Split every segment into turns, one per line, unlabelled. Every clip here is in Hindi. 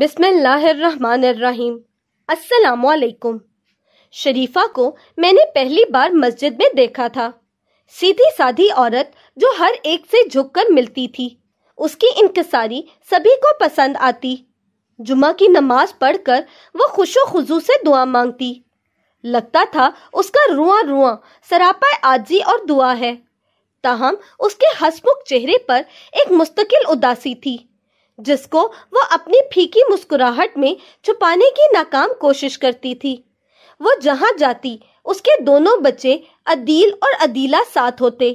बिस्मिल्लाहिर्रहमानिर्रहीम अस्सलाम वालेकुम शरीफा को मैंने पहली बार मस्जिद में देखा था सीधी साधी औरत जो हर एक से झुककर मिलती थी उसकी इंकसारी सभी को पसंद आती जुमा की नमाज पढ़कर वो खुशो खुजू से दुआ मांगती लगता था उसका रुआ रुआ सरापा आजी और दुआ है ताहम उसके हसमुख चेहरे पर एक मुस्तकिल उदासी थी जिसको वो अपनी फीकी मुस्कुराहट में छुपाने की नाकाम कोशिश करती थी वो जहां जाती उसके दोनों बच्चे अदील और अदीला साथ होते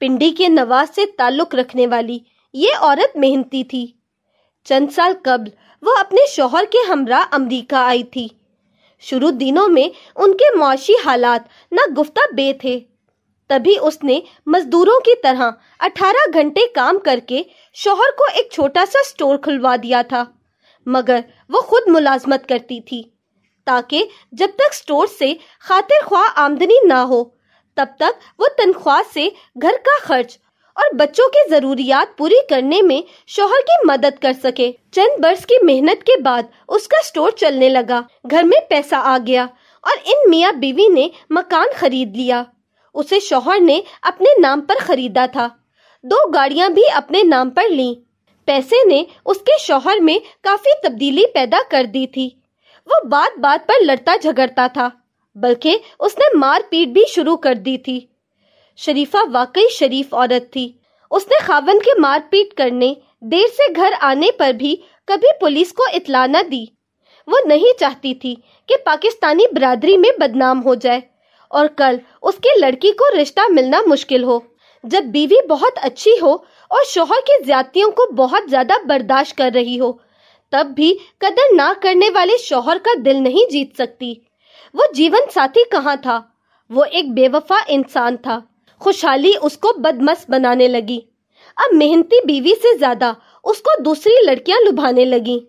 पिंडी के नवाज से ताल्लुक रखने वाली ये औरत मेहनती थी चंद साल कबल वह अपने शोहर के हमरा अमरीका आई थी शुरू दिनों में उनके मुआशी हालात ना गुफ्ता बे थे तभी उसने मजदूरों की तरह 18 घंटे काम करके शोहर को एक छोटा सा स्टोर खुलवा दिया था मगर वो खुद मुलाजमत करती थी ताकि जब तक स्टोर से खातिर ख्वाह आमदनी ना हो तब तक वो तनख्वाह से घर का खर्च और बच्चों की जरूरियात पूरी करने में शोहर की मदद कर सके चंद बर्स की मेहनत के बाद उसका स्टोर चलने लगा घर में पैसा आ गया और इन मियाँ बीवी ने मकान खरीद लिया उसे शोहर ने अपने नाम पर खरीदा था दो गाड़ियां भी अपने नाम पर ली पैसे ने उसके शोहर में काफी तब्दीली पैदा कर दी थी वो बात बात पर लड़ता झगड़ता था बल्कि उसने मारपीट भी शुरू कर दी थी शरीफा वाकई शरीफ औरत थी उसने खावन के मारपीट करने देर से घर आने पर भी कभी पुलिस को इतला न दी वो नहीं चाहती थी कि पाकिस्तानी बरादरी में बदनाम हो जाए और कल उसके लड़की को रिश्ता मिलना मुश्किल हो जब बीवी बहुत अच्छी हो और शोहर की ज्यादतियों को बहुत ज्यादा बर्दाश्त कर रही हो तब भी कदर ना करने वाले शोहर का दिल नहीं जीत सकती वो जीवन साथी कहाँ था वो एक बेवफा इंसान था खुशहाली उसको बदमस्त बनाने लगी अब मेहनती बीवी से ज्यादा उसको दूसरी लड़कियां लुभाने लगी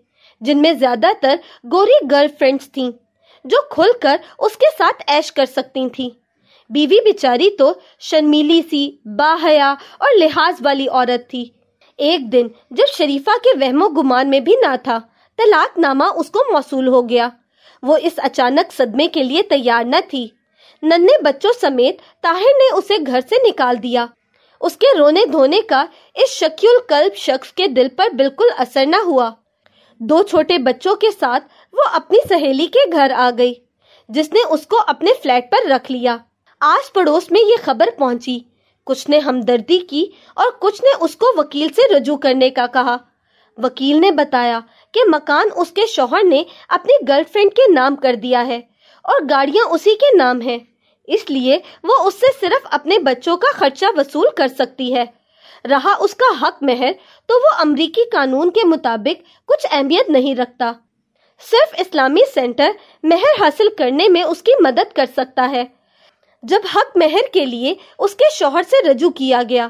जिनमें ज्यादातर गोरी गर्लफ्रेंड्स थीं। जो खुलकर उसके साथ ऐश कर सकती थी बीवी बिचारी तो शर्मीली सी बाहया और लिहाज वाली औरत थी एक दिन जब शरीफा के वहमो गुमान में भी ना था तलाक नामा उसको मौसूल हो गया वो इस अचानक सदमे के लिए तैयार न थी नन्हे बच्चों समेत ताहिर ने उसे घर से निकाल दिया उसके रोने धोने का इस शक्युल कल्प शख्स के दिल पर बिल्कुल असर न हुआ दो छोटे बच्चों के साथ वो अपनी सहेली के घर आ गई जिसने उसको अपने फ्लैट पर रख लिया आस पड़ोस में ये खबर पहुंची कुछ ने हमदर्दी की और कुछ ने उसको वकील से रजू करने का कहा वकील ने बताया कि मकान उसके शोहर ने अपनी गर्लफ्रेंड के नाम कर दिया है और गाड़ियां उसी के नाम हैं इसलिए वो उससे सिर्फ अपने बच्चों का खर्चा वसूल कर सकती है रहा उसका हक महर तो वो अमरीकी कानून के मुताबिक कुछ अहमियत नहीं रखता सिर्फ इस्लामी सेंटर मेहर हासिल करने में उसकी मदद कर सकता है जब हक मेहर के लिए उसके शोहर से रजू किया गया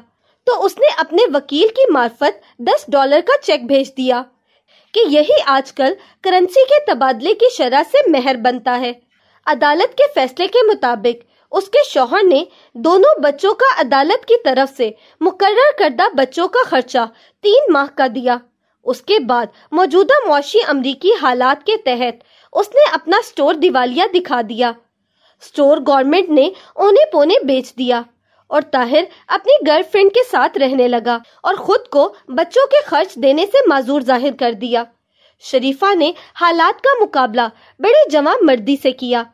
तो उसने अपने वकील की मार्फत दस डॉलर का चेक भेज दिया कि यही आजकल करेंसी के तबादले की शरह से मेहर बनता है अदालत के फैसले के मुताबिक उसके शोहर ने दोनों बच्चों का अदालत की तरफ से मुकर्र करदा बच्चों का खर्चा तीन माह का दिया उसके बाद मौजूदा मौशी अमरीकी हालात के तहत उसने अपना स्टोर दिवालिया दिखा दिया स्टोर गवर्नमेंट ने ओने पोने बेच दिया और ताहिर अपनी गर्लफ्रेंड के साथ रहने लगा और खुद को बच्चों के खर्च देने से माजूर जाहिर कर दिया शरीफा ने हालात का मुकाबला बड़े जवाब मर्दी से किया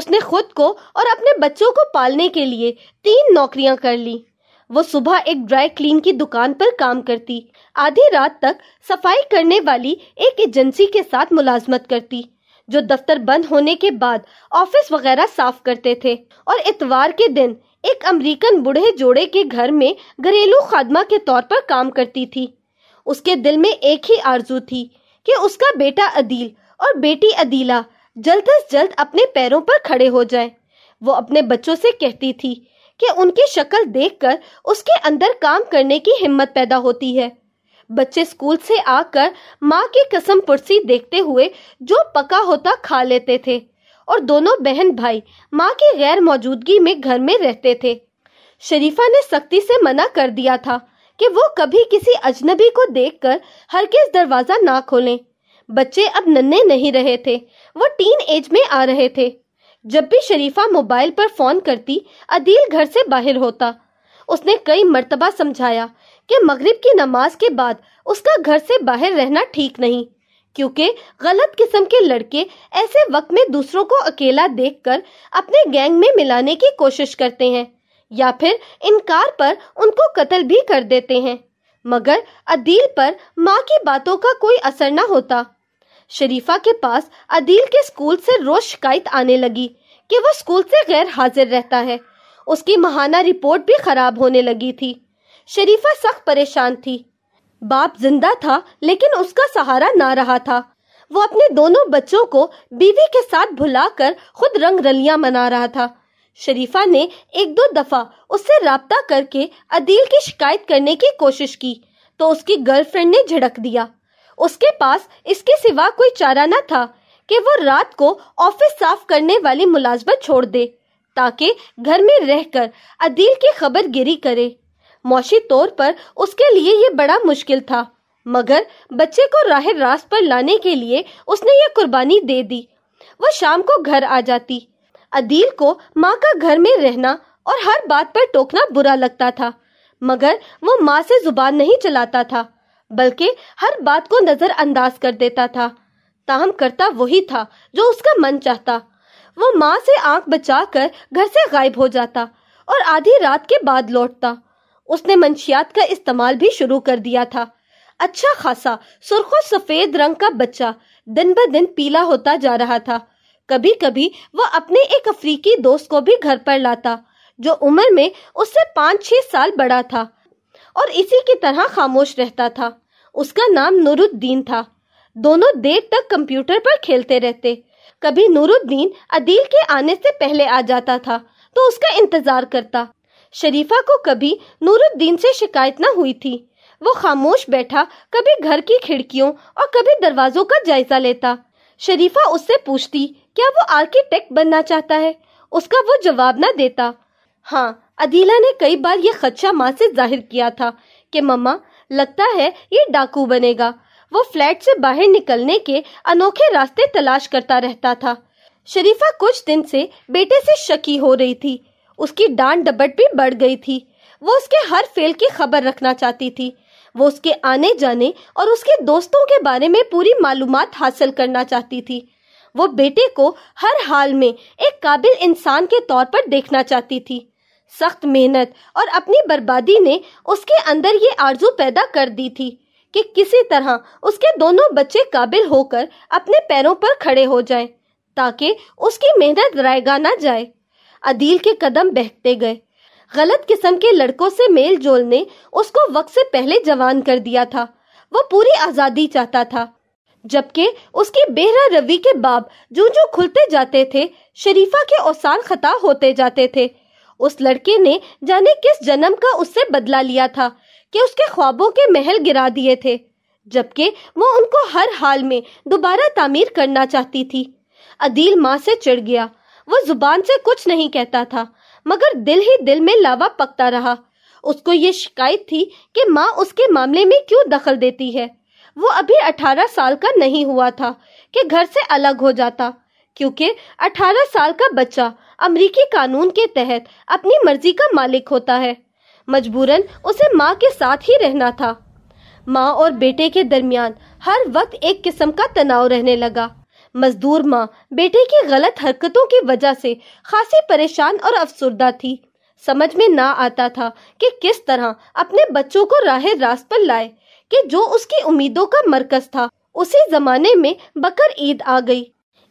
उसने खुद को और अपने बच्चों को पालने के लिए तीन नौकरियां कर ली वो सुबह एक ड्राई क्लीन की दुकान पर काम करती आधी रात तक सफाई करने वाली एक एजेंसी के साथ मुलाजमत करती जो दफ्तर बंद होने के बाद ऑफिस वगैरह साफ करते थे और इतवार के दिन एक अमेरिकन बूढ़े जोड़े के घर में घरेलू खादमा के तौर पर काम करती थी उसके दिल में एक ही आरजू थी कि उसका बेटा अदील और बेटी अदीला जल्द अज जल्द अपने पैरों पर खड़े हो जाए वो अपने बच्चों से कहती थी कि उनकी शक्ल देखकर उसके अंदर काम करने की हिम्मत पैदा होती है बच्चे स्कूल से आकर माँ की कसम पुरसी देखते हुए जो पका होता खा लेते थे और दोनों बहन भाई माँ की गैर मौजूदगी में घर में रहते थे शरीफा ने सख्ती से मना कर दिया था कि वो कभी किसी अजनबी को देखकर किस दरवाज़ा ना खोलें बच्चे अब नन्हे नहीं रहे थे वो टीन एज में आ रहे थे जब भी शरीफा मोबाइल पर फोन करती अदील घर से बाहर होता उसने कई मर्तबा समझाया कि मगरिब की नमाज के बाद उसका घर से बाहर रहना ठीक नहीं क्योंकि गलत किस्म के लड़के ऐसे वक्त में दूसरों को अकेला देखकर अपने गैंग में मिलाने की कोशिश करते हैं या फिर इनकार पर उनको कत्ल भी कर देते हैं मगर अदील पर माँ की बातों का कोई असर न होता शरीफा के पास अदील के स्कूल से रोज शिकायत आने लगी कि वह स्कूल से गैर हाजिर रहता है उसकी महाना रिपोर्ट भी खराब होने लगी थी शरीफा सख्त परेशान थी बाप जिंदा था लेकिन उसका सहारा ना रहा था वो अपने दोनों बच्चों को बीवी के साथ भुलाकर खुद रंग रलियां मना रहा था शरीफा ने एक दो दफा उससे रबता करके अदील की शिकायत करने की कोशिश की तो उसकी गर्लफ्रेंड ने झड़क दिया उसके पास इसके सिवा कोई चारा न था कि वो रात को ऑफिस साफ करने वाली मुलाजमत छोड़ दे ताकि घर में रहकर अदील की खबर गिरी करे मौशी तौर पर उसके लिए ये बड़ा मुश्किल था मगर बच्चे को राह रास्त पर लाने के लिए उसने ये कुर्बानी दे दी वो शाम को घर आ जाती अदील को माँ का घर में रहना और हर बात पर टोकना बुरा लगता था मगर वो माँ से जुबान नहीं चलाता था बल्कि हर बात को नजरअंदाज कर देता था ताहम करता वही था जो उसका मन चाहता वो माँ से आंख बचाकर घर से गायब हो जाता और आधी रात के बाद लौटता उसने मंशियात का इस्तेमाल भी शुरू कर दिया था अच्छा खासा सुर्ख सफेद रंग का बच्चा दिन ब दिन पीला होता जा रहा था कभी कभी वह अपने एक अफ्रीकी दोस्त को भी घर पर लाता जो उम्र में उससे पाँच छह साल बड़ा था और इसी की तरह खामोश रहता था उसका नाम नूरुद्दीन था दोनों देर तक कंप्यूटर पर खेलते रहते कभी नूरुद्दीन अदील के आने से पहले आ जाता था तो उसका इंतजार करता शरीफा को कभी नूरुद्दीन से शिकायत न हुई थी वो खामोश बैठा कभी घर की खिड़कियों और कभी दरवाजों का जायजा लेता शरीफा उससे पूछती क्या वो आर्किटेक्ट बनना चाहता है उसका वो जवाब न देता हाँ अदीला ने कई बार ये खदशा माँ से जाहिर किया था कि मम्मा लगता है ये डाकू बनेगा वो फ्लैट से बाहर निकलने के अनोखे रास्ते तलाश करता रहता था शरीफा कुछ दिन से बेटे से शकी हो रही थी उसकी डांट डबट भी बढ़ गई थी वो उसके हर फेल की खबर रखना चाहती थी वो उसके आने जाने और उसके दोस्तों के बारे में पूरी मालूम हासिल करना चाहती थी वो बेटे को हर हाल में एक काबिल इंसान के तौर पर देखना चाहती थी सख्त मेहनत और अपनी बर्बादी ने उसके अंदर ये आरजू पैदा कर दी थी कि किसी तरह उसके दोनों बच्चे काबिल होकर अपने पैरों पर खड़े हो जाएं ताकि उसकी मेहनत रायगा ना जाए अदील के कदम बहकते गए गलत किस्म के लड़कों से मेल जोल ने उसको वक्त से पहले जवान कर दिया था वो पूरी आज़ादी चाहता था जबकि उसकी बेहरा रवि के बाप जो जो खुलते जाते थे शरीफा के औसार खता होते जाते थे उस लड़के ने जाने किस जन्म का उससे बदला लिया था कि उसके ख्वाबों के महल गिरा दिए थे जबकि वो उनको हर हाल में दोबारा तामीर करना चाहती थी अदील माँ से चिड़ गया वो जुबान से कुछ नहीं कहता था मगर दिल ही दिल में लावा पकता रहा उसको ये शिकायत थी कि माँ उसके मामले में क्यों दखल देती है वो अभी अठारह साल का नहीं हुआ था कि घर से अलग हो जाता क्योंकि 18 साल का बच्चा अमरीकी कानून के तहत अपनी मर्जी का मालिक होता है मजबूरन उसे माँ के साथ ही रहना था माँ और बेटे के दरमियान हर वक्त एक किस्म का तनाव रहने लगा मजदूर माँ बेटे की गलत हरकतों की वजह से खासी परेशान और अफसरदा थी समझ में ना आता था कि किस तरह अपने बच्चों को राह रास्त पर लाए कि जो उसकी उम्मीदों का मरकज था उसी जमाने में बकर ईद आ गई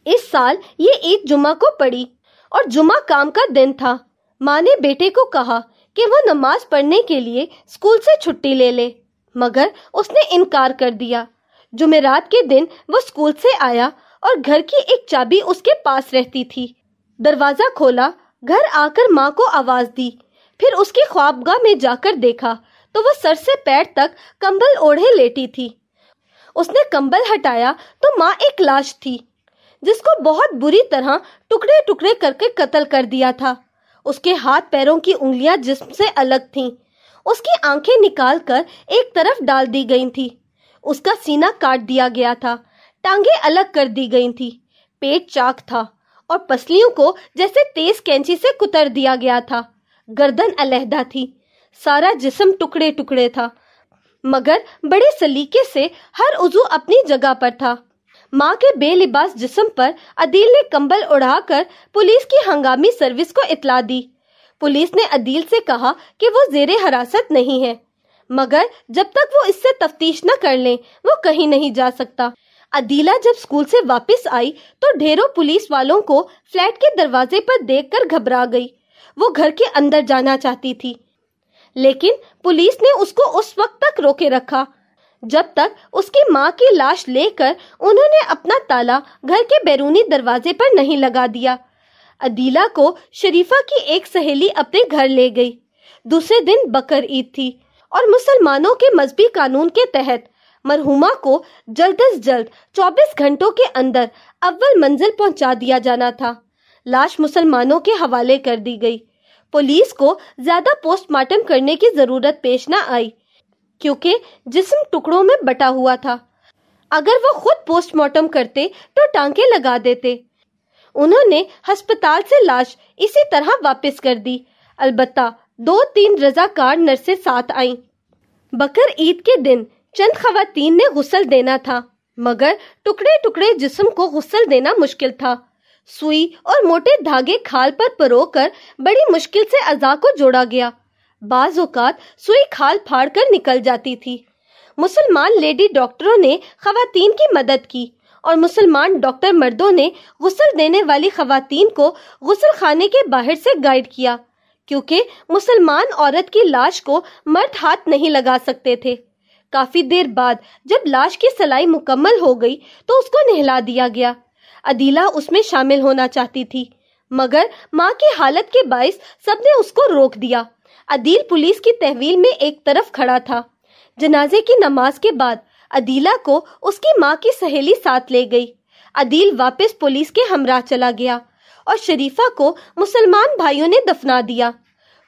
इस साल ये ईद जुमा को पड़ी और जुमा काम का दिन था माँ ने बेटे को कहा कि वो नमाज पढ़ने के लिए स्कूल से छुट्टी ले ले मगर उसने इनकार कर दिया जुमेरात के दिन वो स्कूल से आया और घर की एक चाबी उसके पास रहती थी दरवाज़ा खोला घर आकर माँ को आवाज़ दी फिर उसकी ख्वाबगाह में जाकर देखा तो वह सर से पैर तक कंबल ओढ़े लेटी थी उसने कंबल हटाया तो माँ एक लाश थी जिसको बहुत बुरी तरह टुकड़े टुकड़े करके कत्ल कर दिया था उसके हाथ पैरों की उंगलियां जिस्म से अलग थीं। उसकी आंखें निकालकर एक तरफ डाल दी गई थी उसका सीना काट दिया गया था टांगे अलग कर दी गई थी पेट चाक था और पसलियों को जैसे तेज कैंची से कुतर दिया गया था गर्दन अलहदा थी सारा जिस्म टुकड़े टुकड़े था मगर बड़े सलीके से हर उजू अपनी जगह पर था मां के बेलिबास जिस्म पर अदील ने कंबल उड़ाकर पुलिस की हंगामी सर्विस को इतला दी पुलिस ने अदील से कहा कि वो जेर हरासत नहीं है मगर जब तक वो इससे तफ्तीश न कर ले वो कहीं नहीं जा सकता अदीला जब स्कूल से वापस आई तो ढेरों पुलिस वालों को फ्लैट के दरवाजे पर देखकर घबरा गई वो घर के अंदर जाना चाहती थी लेकिन पुलिस ने उसको उस वक्त तक रोके रखा जब तक उसकी माँ की लाश लेकर उन्होंने अपना ताला घर के बैरूनी दरवाजे पर नहीं लगा दिया अदीला को शरीफा की एक सहेली अपने घर ले गई दूसरे दिन बकर ईद थी और मुसलमानों के मजहबी कानून के तहत मरहुमा को जल्द अज जल्द 24 घंटों के अंदर अव्वल मंजिल पहुंचा दिया जाना था लाश मुसलमानों के हवाले कर दी गई पुलिस को ज्यादा पोस्टमार्टम करने की जरूरत पेश न आई क्योंकि जिस्म टुकड़ों में बटा हुआ था अगर वो खुद पोस्टमार्टम करते तो टांके लगा देते उन्होंने अस्पताल से लाश इसी तरह वापस कर दी अलबत्ता दो तीन रजाकार नर्सें साथ आईं। बकर ईद के दिन चंद खवतान ने गुसल देना था मगर टुकड़े टुकड़े जिस्म को गुस्ल देना मुश्किल था सुई और मोटे धागे खाल पर परोकर बड़ी मुश्किल से अजा को जोड़ा गया बाज़ात सुई खाल फाड़ कर निकल जाती थी मुसलमान लेडी डॉक्टरों ने खातन की मदद की और मुसलमान डॉक्टर मर्दों ने गुसल देने वाली खातन को गुसल खाने के बाहर से गाइड किया क्योंकि मुसलमान औरत की लाश को मर्द हाथ नहीं लगा सकते थे काफ़ी देर बाद जब लाश की सलाई मुकम्मल हो गई तो उसको नहला दिया गया अदीला उसमें शामिल होना चाहती थी मगर माँ की हालत के बायस सबने उसको रोक दिया अदील पुलिस की तहवील में एक तरफ खड़ा था जनाजे की नमाज के बाद अदीला को उसकी माँ की सहेली साथ ले गई अदील वापस पुलिस के हमरा चला गया और शरीफा को मुसलमान भाइयों ने दफना दिया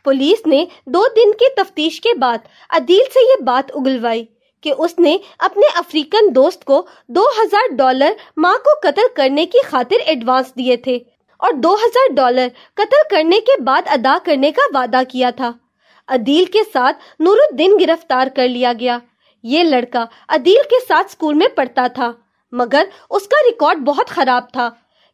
पुलिस ने दो दिन की तफ्तीश के बाद अदील से ये बात उगलवाई कि उसने अपने अफ्रीकन दोस्त को 2000 डॉलर माँ को कत्ल करने की खातिर एडवांस दिए थे और 2000 डॉलर कत्ल करने के बाद अदा करने का वादा किया था अदील के साथ नूरुद्दीन गिरफ्तार कर लिया गया ये लड़का अदील के साथ स्कूल में पढ़ता था मगर उसका रिकॉर्ड बहुत खराब था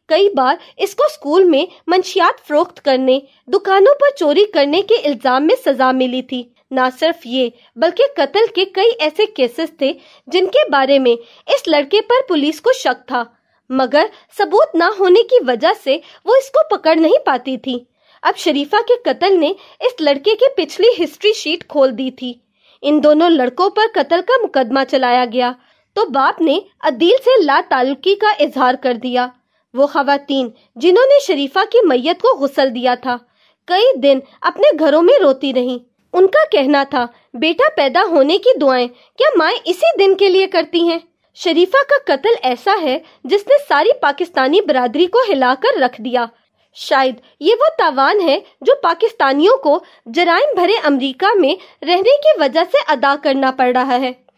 कई बार इसको स्कूल में मंशियात फरोख्त करने दुकानों पर चोरी करने के इल्जाम में सजा मिली थी न सिर्फ ये बल्कि कत्ल के कई ऐसे केसेस थे जिनके बारे में इस लड़के पर पुलिस को शक था मगर सबूत ना होने की वजह से वो इसको पकड़ नहीं पाती थी अब शरीफा के कत्ल ने इस लड़के की पिछली हिस्ट्री शीट खोल दी थी इन दोनों लड़कों पर कत्ल का मुकदमा चलाया गया तो बाप ने अदील से ला तालुकी का इजहार कर दिया वो खातन जिन्होंने शरीफा की मैयत को गुसल दिया था कई दिन अपने घरों में रोती रही उनका कहना था बेटा पैदा होने की दुआएं क्या माए इसी दिन के लिए करती हैं शरीफा का कत्ल ऐसा है जिसने सारी पाकिस्तानी बरादरी को हिलाकर रख दिया शायद ये वो तावान है जो पाकिस्तानियों को जराइम भरे अमेरिका में रहने की वजह से अदा करना पड़ रहा है